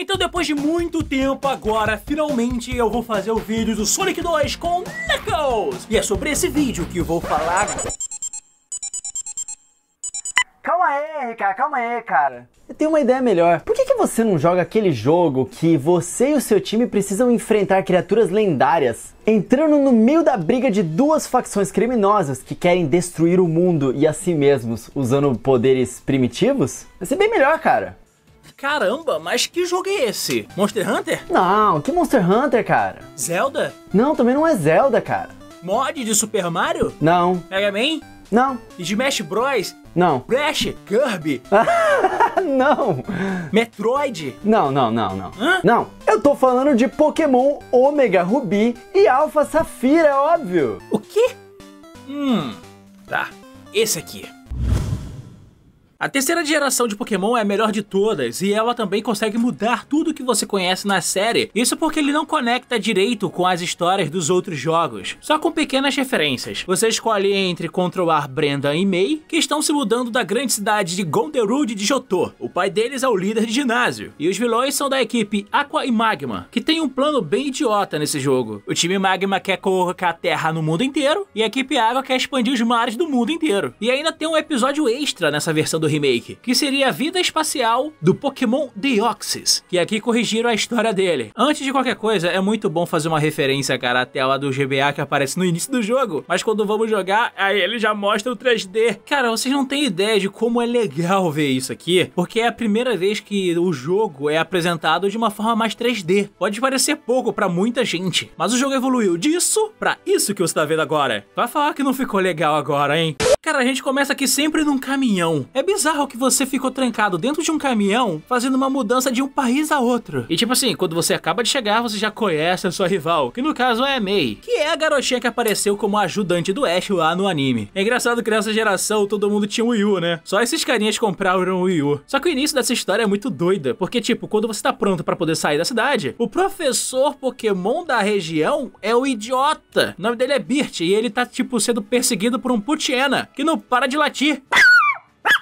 Então depois de muito tempo agora, finalmente eu vou fazer o vídeo do Sonic 2 com Knuckles! E é sobre esse vídeo que eu vou falar... Calma aí, Ricardo, calma aí, cara. Eu tenho uma ideia melhor. Por que, que você não joga aquele jogo que você e o seu time precisam enfrentar criaturas lendárias? Entrando no meio da briga de duas facções criminosas que querem destruir o mundo e a si mesmos usando poderes primitivos? Vai ser bem melhor, cara. Caramba, mas que jogo é esse? Monster Hunter? Não, que Monster Hunter, cara? Zelda? Não, também não é Zelda, cara. Mod de Super Mario? Não. Mega Man? Não. Smash Bros? Não. Crash? Kirby? não. Metroid? Não, não, não, não. Hã? Não. Eu tô falando de Pokémon Ômega Rubi e Alpha Safira, é óbvio. O quê? Hum, tá. Esse aqui. A terceira geração de Pokémon é a melhor de todas e ela também consegue mudar tudo que você conhece na série. Isso porque ele não conecta direito com as histórias dos outros jogos, só com pequenas referências. Você escolhe entre controlar Brenda e May, que estão se mudando da grande cidade de Gonderud de Jotô. O pai deles é o líder de ginásio, e os vilões são da equipe Aqua e Magma, que tem um plano bem idiota nesse jogo. O time Magma quer colocar a Terra no mundo inteiro, e a equipe Água quer expandir os mares do mundo inteiro. E ainda tem um episódio extra nessa versão do do remake, que seria a vida espacial do Pokémon Deoxys, que aqui corrigiram a história dele. Antes de qualquer coisa, é muito bom fazer uma referência, cara, à tela do GBA que aparece no início do jogo, mas quando vamos jogar, aí ele já mostra o 3D. Cara, vocês não têm ideia de como é legal ver isso aqui, porque é a primeira vez que o jogo é apresentado de uma forma mais 3D. Pode parecer pouco para muita gente, mas o jogo evoluiu disso para isso que você tá vendo agora. Vai falar que não ficou legal agora, hein? Cara, a gente começa aqui sempre num caminhão. É bizarro bizarro que você ficou trancado dentro de um caminhão fazendo uma mudança de um país a outro. E tipo assim, quando você acaba de chegar, você já conhece a sua rival, que no caso é a Mei, que é a garotinha que apareceu como ajudante do Ash lá no anime. É engraçado que nessa geração todo mundo tinha o Wii U, né? Só esses carinhas compraram o Wii U. Só que o início dessa história é muito doida, porque tipo, quando você tá pronto para poder sair da cidade, o professor Pokémon da região é o idiota. O nome dele é Birt e ele tá tipo sendo perseguido por um Putiena, que não para de latir.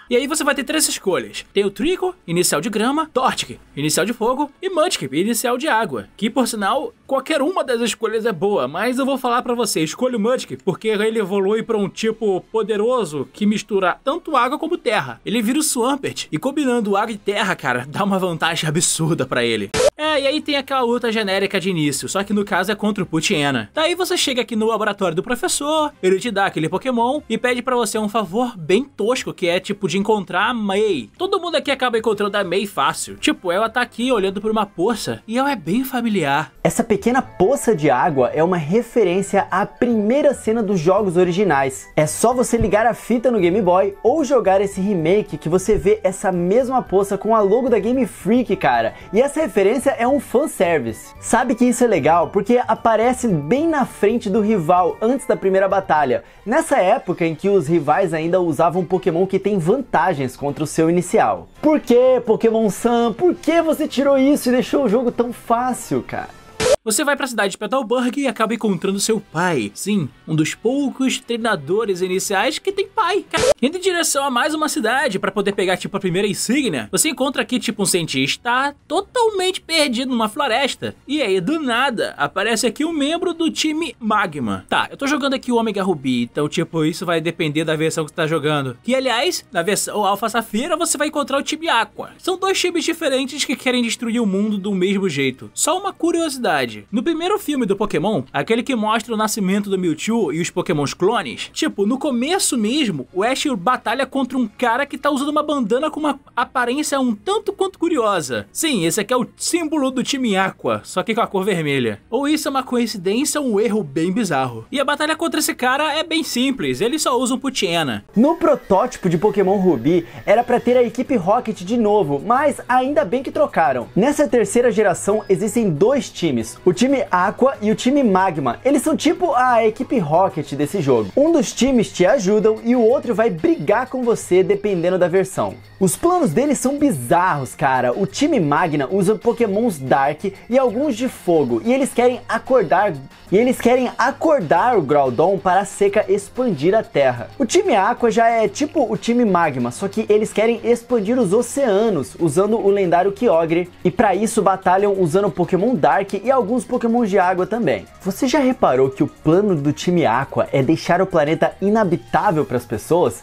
E aí você vai ter três escolhas. Tem o Trico, inicial de grama, Tortic, inicial de fogo, e Mudkip, inicial de água. Que, por sinal, qualquer uma das escolhas é boa, mas eu vou falar para você, escolha o Mudkip, porque ele evolui para um tipo poderoso que mistura tanto água como terra. Ele vira o Swampert, e combinando água e terra, cara, dá uma vantagem absurda para ele. É, e aí tem aquela luta genérica de início, só que no caso é contra o Putiena. Daí você chega aqui no laboratório do professor, ele te dá aquele Pokémon e pede para você um favor bem tosco, que é tipo de de encontrar a May. Todo mundo aqui acaba encontrando a May fácil. Tipo, ela tá aqui olhando por uma poça e ela é bem familiar. Essa pequena poça de água é uma referência à primeira cena dos jogos originais. É só você ligar a fita no Game Boy ou jogar esse remake que você vê essa mesma poça com a logo da Game Freak, cara. E essa referência é um fanservice. Sabe que isso é legal porque aparece bem na frente do rival antes da primeira batalha. Nessa época em que os rivais ainda usavam Pokémon que tem vantagem vantagens contra o seu inicial. Por que, Pokémon Sun? Por que você tirou isso e deixou o jogo tão fácil, cara? Você vai para a cidade de Petalburg e acaba encontrando seu pai. Sim, um dos poucos treinadores iniciais que tem pai. Indo em direção a mais uma cidade para poder pegar tipo a primeira insígnia, você encontra aqui tipo um cientista totalmente perdido numa floresta. E aí do nada aparece aqui um membro do time Magma. Tá, eu tô jogando aqui o Omega Ruby, então tipo isso vai depender da versão que você tá jogando. Que aliás, na versão Alpha Safira você vai encontrar o time Aqua. São dois times diferentes que querem destruir o mundo do mesmo jeito. Só uma curiosidade no primeiro filme do Pokémon, aquele que mostra o nascimento do Mewtwo e os Pokémons clones, tipo, no começo mesmo, o Ash batalha contra um cara que tá usando uma bandana com uma aparência um tanto quanto curiosa. Sim, esse aqui é o símbolo do time Aqua, só que com a cor vermelha. Ou isso é uma coincidência ou um erro bem bizarro. E a batalha contra esse cara é bem simples, eles só usam Putiena. No protótipo de Pokémon Ruby, era para ter a equipe Rocket de novo, mas ainda bem que trocaram. Nessa terceira geração existem dois times, o time Aqua e o time Magma, eles são tipo a equipe Rocket desse jogo. Um dos times te ajudam e o outro vai brigar com você dependendo da versão. Os planos deles são bizarros, cara. O time Magna usa pokémons Dark e alguns de fogo, e eles querem acordar e eles querem acordar o Groudon para a seca expandir a Terra. O time Aqua já é tipo o time Magma, só que eles querem expandir os oceanos usando o lendário Kyogre, e para isso batalham usando Pokémon Dark e alguns alguns pokémons de água também. Você já reparou que o plano do time Aqua é deixar o planeta inabitável para as pessoas?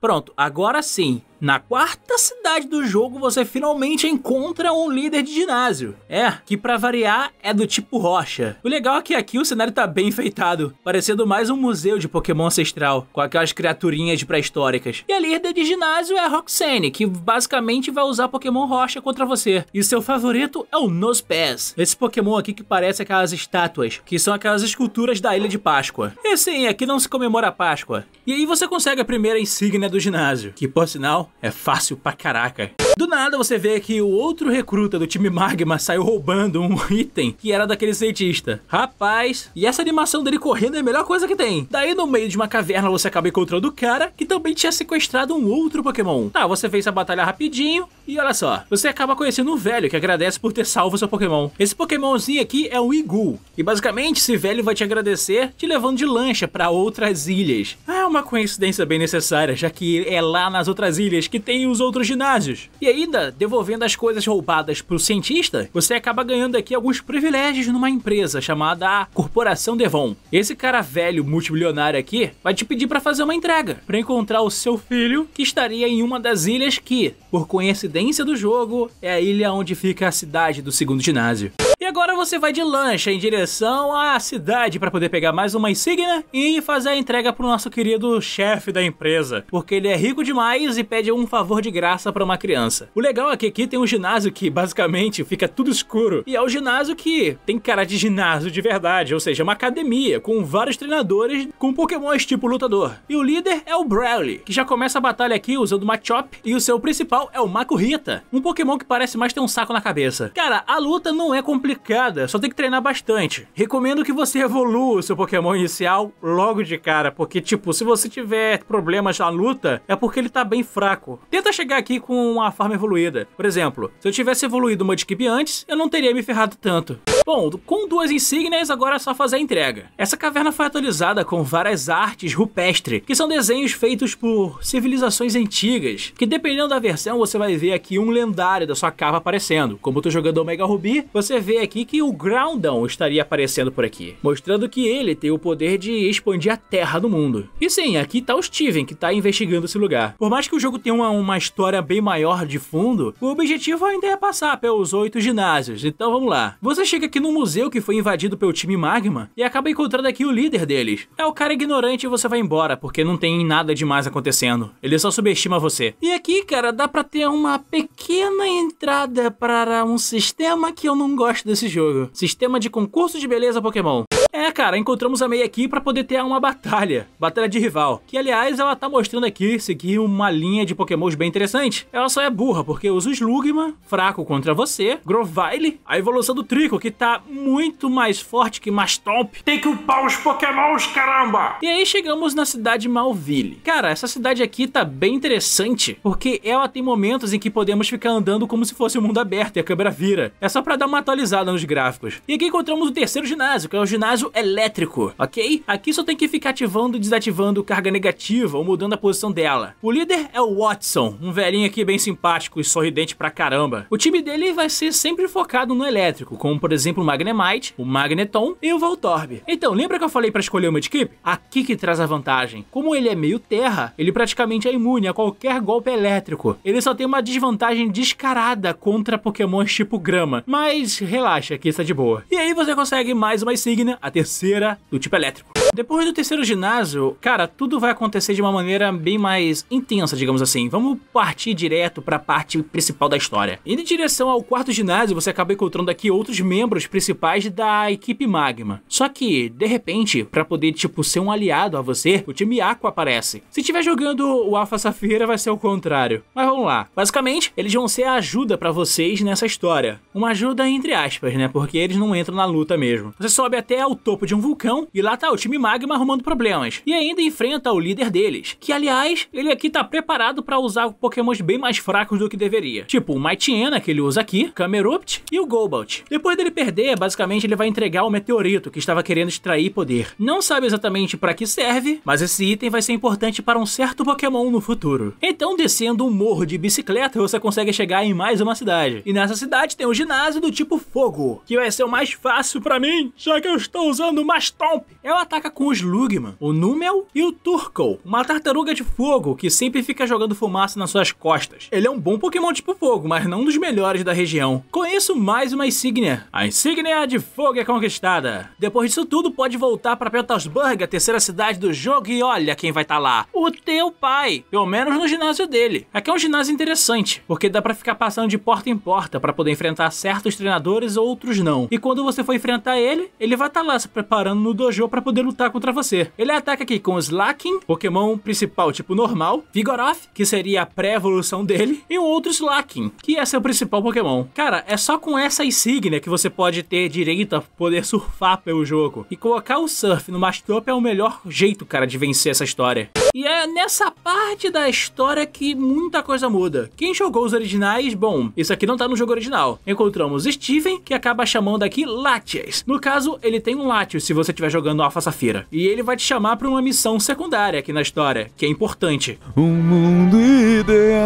Pronto, agora sim. Na quarta cidade do jogo, você finalmente encontra um líder de ginásio. É, que para variar é do tipo rocha. O legal é que aqui o cenário tá bem enfeitado, parecendo mais um museu de Pokémon ancestral, com aquelas criaturinhas pré-históricas. E a líder de ginásio é a Roxane, que basicamente vai usar Pokémon rocha contra você. E seu favorito é o Nosepass, esse Pokémon aqui que parece aquelas estátuas, que são aquelas esculturas da Ilha de Páscoa. E sim, aqui não se comemora a Páscoa. E aí você consegue a primeira insígnia do ginásio, que por sinal é fácil pra caraca. Do nada você vê que o outro recruta do time Magma saiu roubando um item que era daquele cientista. Rapaz, e essa animação dele correndo é a melhor coisa que tem. Daí no meio de uma caverna você acaba encontrando o cara que também tinha sequestrado um outro Pokémon. Tá, você fez a batalha rapidinho e olha só, você acaba conhecendo um velho que agradece por ter salvo seu Pokémon. Esse Pokémonzinho aqui é o Igu. E basicamente esse velho vai te agradecer te levando de lancha para outras ilhas. Ah, é uma coincidência bem necessária, já que é lá nas outras ilhas que tem os outros ginásios. E ainda, devolvendo as coisas roubadas pro cientista, você acaba ganhando aqui alguns privilégios numa empresa chamada Corporação Devon. Esse cara velho multimilionário aqui vai te pedir para fazer uma entrega, para encontrar o seu filho que estaria em uma das ilhas que, por coincidência do jogo, é a ilha onde fica a cidade do segundo ginásio. E agora você vai de lancha em direção à cidade para poder pegar mais uma insígnia e fazer a entrega pro nosso querido chefe da empresa, porque ele é rico demais e pede um favor de graça para uma criança. O legal é que aqui tem um ginásio que basicamente fica tudo escuro e é o ginásio que tem cara de ginásio de verdade, ou seja, uma academia com vários treinadores com pokémons tipo lutador. E o líder é o Brawly, que já começa a batalha aqui usando uma Chop e o seu principal é o Makuhita, um pokémon que parece mais ter um saco na cabeça. Cara, a luta não é complicada complicada, só tem que treinar bastante. Recomendo que você evolua o seu Pokémon inicial logo de cara, porque, tipo, se você tiver problemas na luta, é porque ele tá bem fraco. Tenta chegar aqui com uma forma evoluída. Por exemplo, se eu tivesse evoluído o Mudkip antes, eu não teria me ferrado tanto. Bom, com duas insígnias, agora é só fazer a entrega. Essa caverna foi atualizada com várias artes rupestre, que são desenhos feitos por civilizações antigas, que dependendo da versão, você vai ver aqui um lendário da sua cava aparecendo. Como eu tô jogando Omega Ruby, você vê aqui que o Groundon estaria aparecendo por aqui, mostrando que ele tem o poder de expandir a Terra do mundo. E sim, aqui tá o Steven, que tá investigando esse lugar. Por mais que o jogo tenha uma, uma história bem maior de fundo, o objetivo ainda é passar pelos oito ginásios, então vamos lá. Você chega aqui no museu que foi invadido pelo time Magma e acaba encontrando aqui o líder deles. É o cara ignorante e você vai embora, porque não tem nada demais acontecendo. Ele só subestima você. E aqui, cara, dá pra ter uma pequena entrada para um sistema que eu não gosto desse jogo: Sistema de concurso de beleza Pokémon. É, cara, encontramos a Mei aqui para poder ter uma batalha. Batalha de rival. Que, aliás, ela tá mostrando aqui seguir uma linha de pokémons bem interessante. Ela só é burra, porque usa o Slugma, fraco contra você, Grovyle, a evolução do Trico, que tá muito mais forte que Mastomp. Tem que upar os pokémons, caramba! E aí chegamos na cidade Malville. Cara, essa cidade aqui tá bem interessante, porque ela tem momentos em que podemos ficar andando como se fosse um mundo aberto e a câmera vira. É só pra dar uma atualizada nos gráficos. E aqui encontramos o terceiro ginásio, que é o ginásio caso elétrico, ok? Aqui só tem que ficar ativando e desativando carga negativa ou mudando a posição dela. O líder é o Watson, um velhinho aqui bem simpático e sorridente pra caramba. O time dele vai ser sempre focado no elétrico, como por exemplo o Magnemite, o Magneton e o Voltorb. Então, lembra que eu falei para escolher uma equipe? Aqui que traz a vantagem. Como ele é meio terra, ele praticamente é imune a qualquer golpe elétrico. Ele só tem uma desvantagem descarada contra pokémons tipo grama. Mas relaxa aqui está de boa. E aí você consegue mais uma insígnia, a terceira do tipo elétrico. Depois do terceiro ginásio, cara, tudo vai acontecer de uma maneira bem mais intensa, digamos assim. Vamos partir direto para a parte principal da história. Indo em direção ao quarto ginásio, você acaba encontrando aqui outros membros principais da equipe Magma. Só que, de repente, para poder tipo ser um aliado a você, o time Aqua aparece. Se tiver jogando o Alpha Safira, vai ser o contrário. Mas vamos lá. Basicamente, eles vão ser a ajuda para vocês nessa história. Uma ajuda entre aspas, né? Porque eles não entram na luta mesmo. Você sobe até o topo de um vulcão e lá tá o time Magma magma arrumando problemas. E ainda enfrenta o líder deles, que aliás, ele aqui tá preparado para usar pokémons bem mais fracos do que deveria. Tipo o Maitiena, que ele usa aqui, Camerupt e o Golbat. Depois dele perder, basicamente ele vai entregar o meteorito, que estava querendo extrair poder. Não sabe exatamente para que serve, mas esse item vai ser importante para um certo pokémon no futuro. Então descendo um morro de bicicleta, você consegue chegar em mais uma cidade. E nessa cidade tem um ginásio do tipo fogo, que vai ser o mais fácil para mim, já que eu estou usando o Mastomp. É com o Slugman, o Numel e o Turkle, uma tartaruga de fogo que sempre fica jogando fumaça nas suas costas. Ele é um bom Pokémon tipo fogo, mas não um dos melhores da região. Conheço mais uma insígnia. A insígnia de fogo é conquistada. Depois disso tudo, pode voltar para Petersburg, a terceira cidade do jogo, e olha quem vai estar tá lá. O teu pai, pelo menos no ginásio dele. Aqui é, é um ginásio interessante, porque dá para ficar passando de porta em porta para poder enfrentar certos treinadores, outros não. E quando você for enfrentar ele, ele vai estar tá lá se preparando no dojo para poder lutar lutar contra você. Ele ataca aqui com Slaking, Pokémon principal tipo normal, Vigoroth, que seria a pré-evolução dele, e um outro Slaking, que é seu principal Pokémon. Cara, é só com essa insígnia que você pode ter direito a poder surfar pelo jogo. E colocar o surf no Mastrop é o melhor jeito, cara, de vencer essa história. E é nessa parte da história que muita coisa muda. Quem jogou os originais, bom, isso aqui não tá no jogo original. Encontramos Steven, que acaba chamando aqui Latias. No caso, ele tem um Latios se você estiver jogando Alpha Safira. E ele vai te chamar para uma missão secundária aqui na história, que é importante. Um mundo ideal,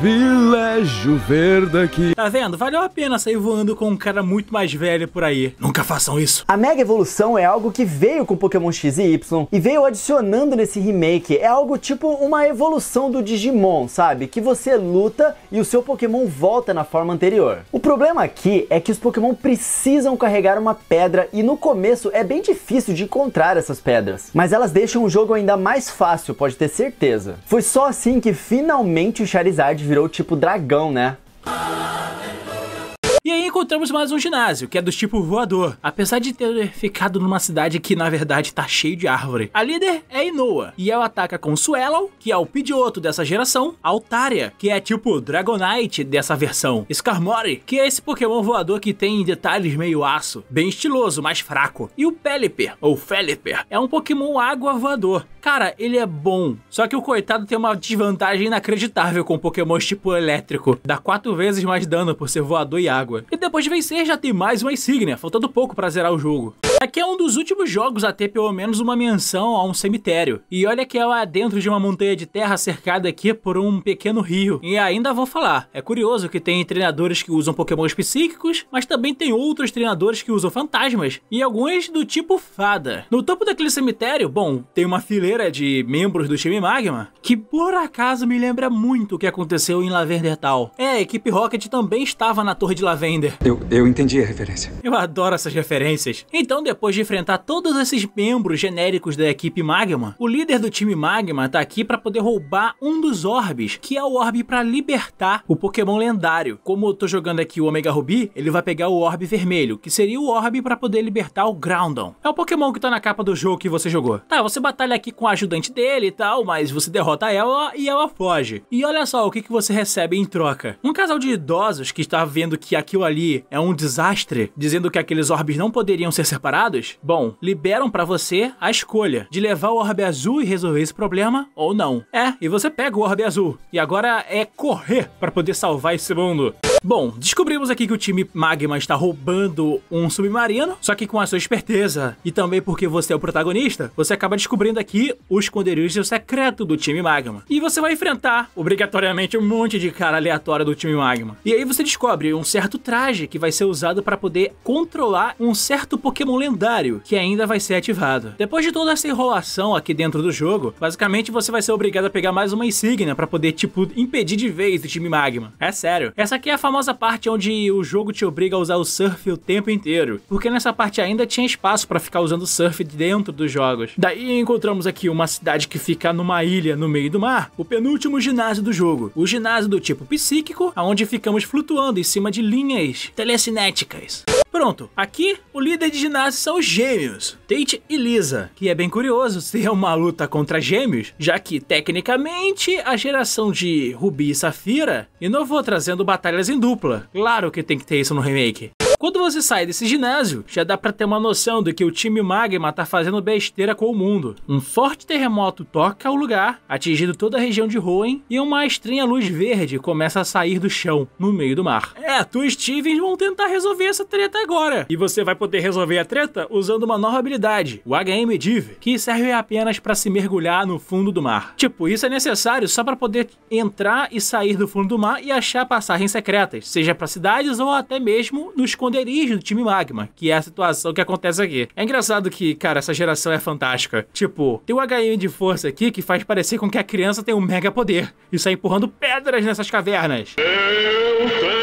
vilégio verde aqui. Tá vendo? Valeu a pena sair voando com um cara muito mais velho por aí. Nunca façam isso. A mega evolução é algo que veio com Pokémon X e Y e veio adicionando nesse remake. É algo tipo uma evolução do Digimon, sabe? Que você luta e o seu Pokémon volta na forma anterior. O problema aqui é que os Pokémon precisam carregar uma pedra e no começo é bem difícil difícil de encontrar essas pedras, mas elas deixam o jogo ainda mais fácil, pode ter certeza. Foi só assim que finalmente o Charizard virou tipo dragão, né? E aí encontramos mais um ginásio, que é do tipo voador. Apesar de ter ficado numa cidade que na verdade tá cheio de árvore. A líder é Inoa, e ela ataca com Suelo, que é o Pidgeotto dessa geração, Altaria, que é tipo Dragonite dessa versão, Skarmory, que é esse Pokémon voador que tem detalhes meio aço, bem estiloso, mas fraco, e o Pelipper, ou Feliper, é um Pokémon água voador. Cara, ele é bom, só que o coitado tem uma desvantagem inacreditável com Pokémons tipo elétrico, dá quatro vezes mais dano por ser voador e água água. E depois de vencer, já tem mais uma insígnia, faltando pouco para zerar o jogo. Aqui é um dos últimos jogos a ter pelo menos uma menção a um cemitério. E olha que é lá dentro de uma montanha de terra cercada aqui por um pequeno rio. E ainda vou falar, é curioso que tem treinadores que usam pokémons psíquicos, mas também tem outros treinadores que usam fantasmas, e alguns do tipo fada. No topo daquele cemitério, bom, tem uma fileira de membros do time Magma, que por acaso me lembra muito o que aconteceu em Lavendertal. É, a equipe Rocket também estava na torre de Lavender. Eu, eu entendi a referência. Eu adoro essas referências. Então, depois depois de enfrentar todos esses membros genéricos da equipe Magma, o líder do time Magma tá aqui para poder roubar um dos orbes, que é o orbe para libertar o Pokémon lendário. Como eu tô jogando aqui o Omega Ruby, ele vai pegar o orbe vermelho, que seria o orbe para poder libertar o Groundon. É o Pokémon que tá na capa do jogo que você jogou. Tá, você batalha aqui com o ajudante dele e tal, mas você derrota ela e ela foge. E olha só o que, que você recebe em troca. Um casal de idosos que está vendo que aquilo ali é um desastre, dizendo que aqueles orbes não poderiam ser separados, dados, bom, liberam para você a escolha de levar o orbe azul e resolver esse problema ou não. É, e você pega o orbe azul. E agora é correr para poder salvar esse mundo. Bom, descobrimos aqui que o time Magma está roubando um submarino, só que com a sua esperteza e também porque você é o protagonista, você acaba descobrindo aqui o esconderijo secreto do time Magma. E você vai enfrentar, obrigatoriamente, um monte de cara aleatória do time Magma. E aí você descobre um certo traje que vai ser usado para poder controlar um certo Pokémon lendário, que ainda vai ser ativado. Depois de toda essa enrolação aqui dentro do jogo, basicamente você vai ser obrigado a pegar mais uma insígnia para poder, tipo, impedir de vez o time Magma. É sério. Essa aqui é a famosa parte onde o jogo te obriga a usar o surf o tempo inteiro, porque nessa parte ainda tinha espaço para ficar usando o surf dentro dos jogos. Daí encontramos aqui uma cidade que fica numa ilha no meio do mar, o penúltimo ginásio do jogo. O ginásio do tipo psíquico, aonde ficamos flutuando em cima de linhas telecinéticas. Pronto, aqui o líder de ginásio são os gêmeos, Tate e Lisa, que é bem curioso ser é uma luta contra gêmeos, já que tecnicamente a geração de Rubi e Safira inovou trazendo batalhas em dupla. Claro que tem que ter isso no remake. Quando você sai desse ginásio, já dá para ter uma noção de que o time Magma tá fazendo besteira com o mundo. Um forte terremoto toca o lugar, atingindo toda a região de Hoenn, e uma estranha luz verde começa a sair do chão, no meio do mar. É, tu e Stevens vão tentar resolver essa treta agora. E você vai poder resolver a treta usando uma nova habilidade, o HM Dive, que serve apenas para se mergulhar no fundo do mar. Tipo, isso é necessário só para poder entrar e sair do fundo do mar e achar passagens secretas, seja para cidades ou até mesmo nos condomínios esconderijo do time Magma, que é a situação que acontece aqui. É engraçado que, cara, essa geração é fantástica. Tipo, tem um HM de força aqui que faz parecer com que a criança tem um mega poder e sai é empurrando pedras nessas cavernas. Eu tenho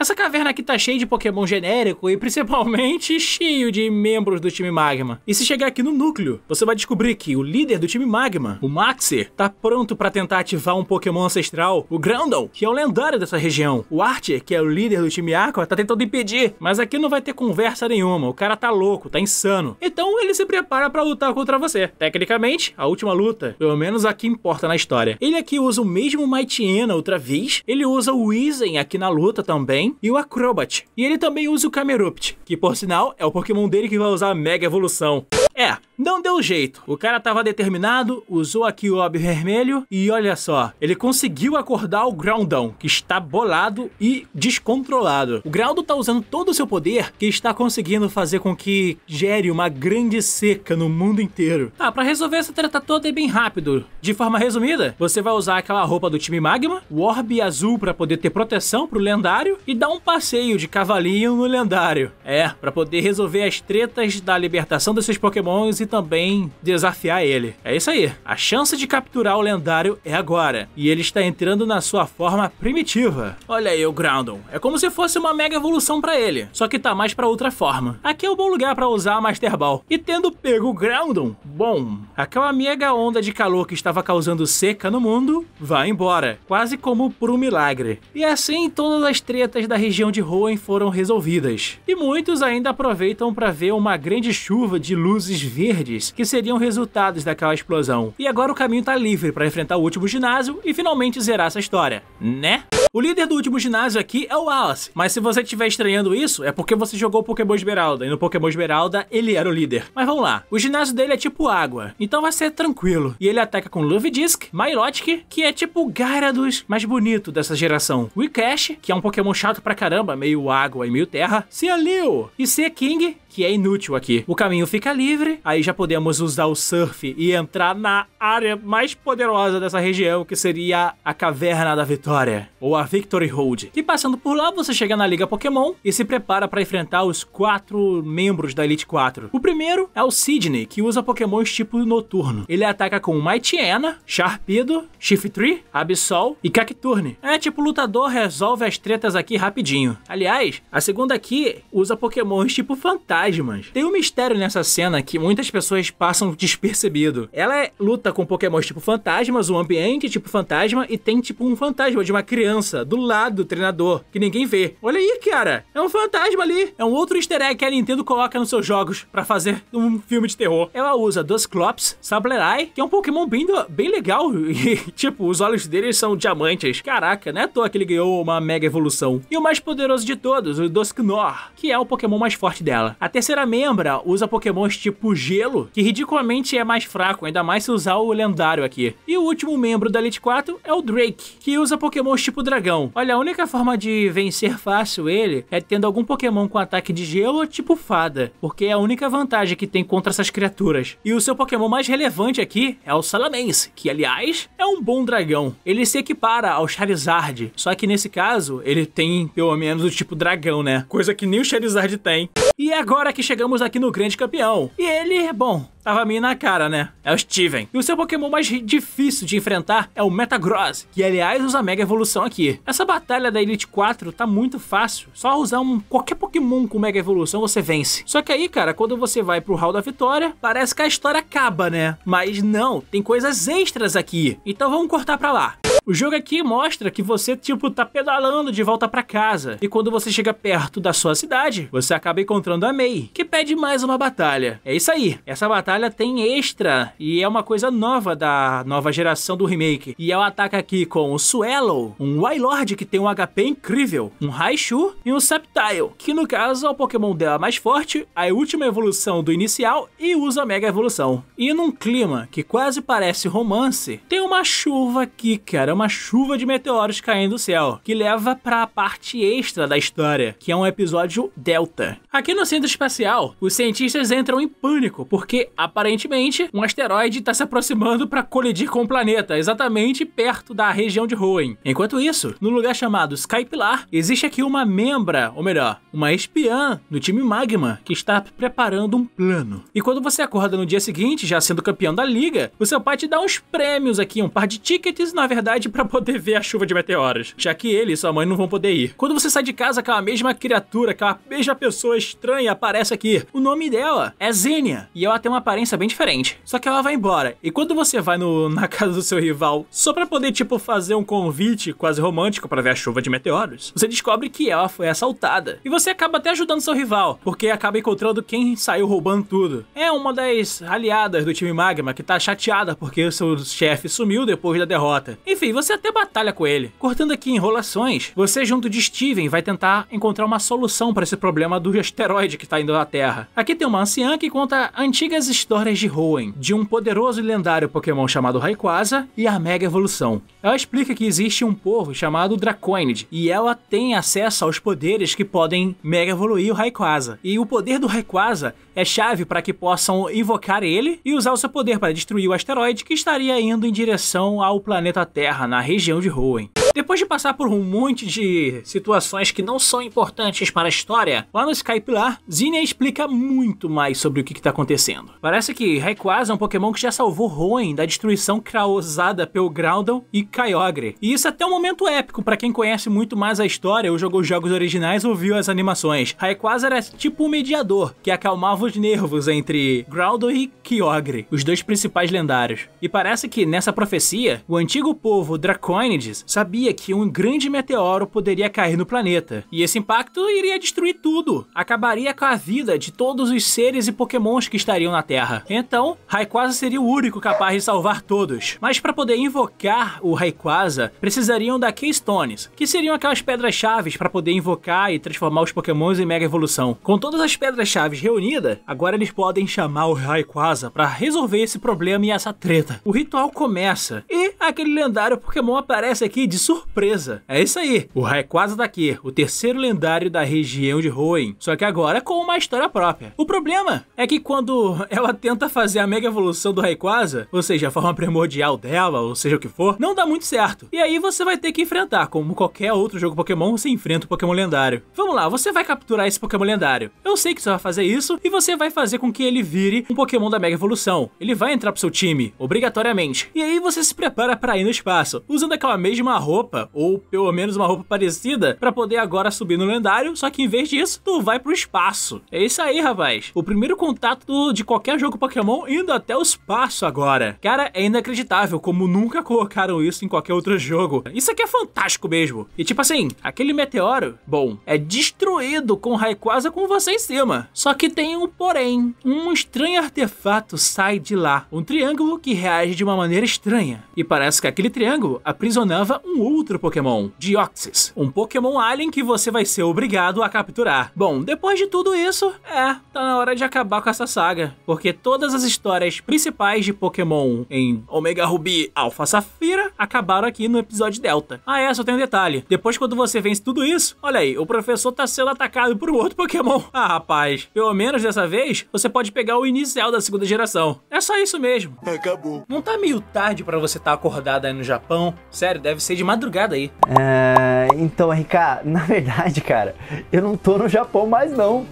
essa caverna aqui tá cheia de Pokémon genérico e principalmente cheio de membros do time Magma. E se chegar aqui no núcleo, você vai descobrir que o líder do time Magma, o Maxer, tá pronto para tentar ativar um Pokémon ancestral, o Groundon, que é o lendário dessa região. O Archer, que é o líder do time Aqua, tá tentando impedir, mas aqui não vai ter conversa nenhuma, o cara tá louco, tá insano. Então ele se prepara para lutar contra você. Tecnicamente, a última luta, pelo menos aqui importa na história. Ele aqui usa o mesmo Mightyena outra vez, ele usa o Izen aqui na luta também, e o Acrobat. E ele também usa o Camerupt, que por sinal é o Pokémon dele que vai usar a Mega Evolução. É, não deu jeito. O cara tava determinado, usou aqui o óbvio vermelho e olha só, ele conseguiu acordar o Groundão, que está bolado e descontrolado. O Groundo tá usando todo o seu poder que está conseguindo fazer com que gere uma grande seca no mundo inteiro. Ah, pra resolver essa treta toda é bem rápido. De forma resumida, você vai usar aquela roupa do time Magma, o orbe azul para poder ter proteção pro lendário e dar um passeio de cavalinho no lendário. É, para poder resolver as tretas da libertação desses Pokémon demônios e também desafiar ele. É isso aí. A chance de capturar o lendário é agora. E ele está entrando na sua forma primitiva. Olha aí o Groundon. É como se fosse uma mega evolução para ele. Só que tá mais para outra forma. Aqui é o bom lugar para usar a Master Ball. E tendo pego o Groundon, bom, aquela mega onda de calor que estava causando seca no mundo vai embora. Quase como por um milagre. E assim todas as tretas da região de Hoenn foram resolvidas. E muitos ainda aproveitam para ver uma grande chuva de luzes luzes verdes que seriam resultados daquela explosão. E agora o caminho está livre para enfrentar o último ginásio e finalmente zerar essa história, né? O líder do último ginásio aqui é o Wallace, mas se você estiver estranhando isso, é porque você jogou Pokémon Esmeralda, e no Pokémon Esmeralda ele era o líder. Mas vamos lá, o ginásio dele é tipo água, então vai ser tranquilo. E ele ataca com Disc, Milotic, que é tipo o Gyarados mais bonito dessa geração, Wikash, que é um Pokémon chato pra caramba, meio água e meio terra, Sealeo e King que é inútil aqui. O caminho fica livre, aí já podemos usar o surf e entrar na área mais poderosa dessa região, que seria a Caverna da Vitória, ou a Victory Hold. E passando por lá, você chega na Liga Pokémon e se prepara para enfrentar os quatro membros da Elite 4. O primeiro é o Sidney, que usa Pokémons tipo noturno. Ele ataca com Mightyena, Sharpedo, Shiftree, Absol e Cacturne. É tipo lutador resolve as tretas aqui rapidinho. Aliás, a segunda aqui usa Pokémons tipo fantasma fantasmas. Tem um mistério nessa cena que muitas pessoas passam despercebido. Ela é, luta com pokémons tipo fantasmas, o um ambiente tipo fantasma, e tem tipo um fantasma de uma criança do lado do treinador, que ninguém vê. Olha aí, cara! É um fantasma ali! É um outro easter egg que a Nintendo coloca nos seus jogos para fazer um filme de terror. Ela usa Dusclops, Sablerai, que é um pokémon bem, bem legal, e tipo, os olhos dele são diamantes. Caraca, não é à toa que ele ganhou uma mega evolução. E o mais poderoso de todos, o Dusknor, que é o pokémon mais forte dela. A terceira membra usa pokémons tipo gelo, que ridiculamente é mais fraco, ainda mais se usar o lendário aqui. E o último membro da Elite 4 é o Drake, que usa pokémons tipo dragão. Olha, a única forma de vencer fácil ele é tendo algum pokémon com ataque de gelo tipo fada, porque é a única vantagem que tem contra essas criaturas. E o seu pokémon mais relevante aqui é o Salamence, que aliás é um bom dragão. Ele se equipara ao Charizard, só que nesse caso ele tem pelo menos o tipo dragão, né? Coisa que nem o Charizard tem. E agora Agora que chegamos aqui no grande campeão. E ele, bom, tava meio na cara, né? É o Steven. E o seu Pokémon mais difícil de enfrentar é o Metagross, que aliás usa Mega Evolução aqui. Essa batalha da Elite 4 tá muito fácil. Só usar um qualquer Pokémon com Mega Evolução você vence. Só que aí, cara, quando você vai pro Hall da Vitória, parece que a história acaba, né? Mas não, tem coisas extras aqui. Então vamos cortar pra lá. O jogo aqui mostra que você, tipo, tá pedalando de volta para casa. E quando você chega perto da sua cidade, você acaba encontrando a Mei que pede mais uma batalha. É isso aí. Essa batalha tem extra e é uma coisa nova da nova geração do remake. E ela ataca aqui com o Swallow, um Wylord que tem um HP incrível, um Raichu e um Sceptile, que no caso é o Pokémon dela mais forte, a última evolução do inicial e usa a Mega Evolução. E num clima que quase parece romance, tem uma chuva aqui, cara é uma chuva de meteoros caindo do céu, que leva para a parte extra da história, que é um episódio Delta. Aqui no centro espacial, os cientistas entram em pânico, porque aparentemente um asteroide está se aproximando para colidir com o planeta, exatamente perto da região de Hoenn. Enquanto isso, no lugar chamado Skypilar, existe aqui uma membra, ou melhor, uma espiã do time Magma, que está preparando um plano. E quando você acorda no dia seguinte, já sendo campeão da liga, o seu pai te dá uns prêmios aqui, um par de tickets, na verdade cidade para poder ver a chuva de meteoros, já que ele e sua mãe não vão poder ir. Quando você sai de casa, aquela mesma criatura, aquela mesma pessoa estranha aparece aqui. O nome dela é Zenia e ela tem uma aparência bem diferente. Só que ela vai embora. E quando você vai no, na casa do seu rival só para poder tipo fazer um convite quase romântico para ver a chuva de meteoros, você descobre que ela foi assaltada. E você acaba até ajudando seu rival, porque acaba encontrando quem saiu roubando tudo. É uma das aliadas do time Magma que tá chateada porque seu chefe sumiu depois da derrota. Enfim, e você até batalha com ele. Cortando aqui enrolações, você junto de Steven vai tentar encontrar uma solução para esse problema do asteroide que está indo à Terra. Aqui tem uma anciã que conta antigas histórias de Hoenn, de um poderoso e lendário Pokémon chamado Rayquaza e a Mega Evolução. Ela explica que existe um povo chamado Dracoinid e ela tem acesso aos poderes que podem mega evoluir o Rayquaza. E o poder do Rayquaza é chave para que possam invocar ele e usar o seu poder para destruir o asteroide que estaria indo em direção ao planeta Terra na região de Hoenn. Depois de passar por um monte de situações que não são importantes para a história, lá no Skype lá, Zinnia explica muito mais sobre o que está acontecendo. Parece que Rayquaza é um Pokémon que já salvou Hoenn da destruição causada pelo Groudon e Kyogre. E isso é até um momento épico para quem conhece muito mais a história ou jogou os jogos originais ou viu as animações. Rayquaza era tipo um mediador que acalmava os nervos entre Groudon e Kyogre, os dois principais lendários. E parece que nessa profecia, o antigo povo Draconides sabia sabia que um grande meteoro poderia cair no planeta, e esse impacto iria destruir tudo, acabaria com a vida de todos os seres e pokémons que estariam na Terra. Então, Rayquaza seria o único capaz de salvar todos, mas para poder invocar o Rayquaza, precisariam da Keystones, que seriam aquelas pedras-chaves para poder invocar e transformar os pokémons em Mega Evolução. Com todas as pedras-chaves reunidas, agora eles podem chamar o Rayquaza para resolver esse problema e essa treta. O ritual começa, e aquele lendário pokémon aparece aqui de surpresa. É isso aí, o é aqui, o terceiro lendário da região de Hoenn, só que agora é com uma história própria. O problema é que quando ela tenta fazer a mega evolução do Rayquaza, é ou seja, a forma primordial dela, ou seja o que for, não dá muito certo. E aí você vai ter que enfrentar, como qualquer outro jogo Pokémon, você enfrenta o Pokémon lendário. Vamos lá, você vai capturar esse Pokémon lendário. Eu sei que você vai fazer isso e você vai fazer com que ele vire um Pokémon da mega evolução. Ele vai entrar pro seu time, obrigatoriamente. E aí você se prepara para ir no espaço, usando aquela mesma roupa roupa, ou pelo menos uma roupa parecida, para poder agora subir no lendário, só que em vez disso, tu vai pro espaço. É isso aí, rapaz. O primeiro contato de qualquer jogo Pokémon indo até o espaço agora. Cara, é inacreditável como nunca colocaram isso em qualquer outro jogo. Isso aqui é fantástico mesmo. E tipo assim, aquele meteoro, bom, é destruído com Raikouza com você em cima. Só que tem um porém. Um estranho artefato sai de lá. Um triângulo que reage de uma maneira estranha. E parece que aquele triângulo aprisionava um outro Pokémon, Deoxys, um Pokémon Alien que você vai ser obrigado a capturar. Bom, depois de tudo isso, é, tá na hora de acabar com essa saga, porque todas as histórias principais de Pokémon em Omega Ruby, Alpha Safira acabaram aqui no episódio Delta. Ah é, só tem um detalhe, depois quando você vence tudo isso, olha aí, o professor tá sendo atacado por um outro Pokémon. Ah rapaz, pelo menos dessa vez, você pode pegar o inicial da segunda geração. É só isso mesmo. É, acabou. Não tá meio tarde para você tá acordado aí no Japão? Sério, deve ser de madrugada madrugada aí. É, então, RK, na verdade, cara, eu não tô no Japão mais não.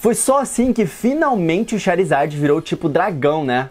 Foi só assim que finalmente o Charizard virou tipo dragão, né?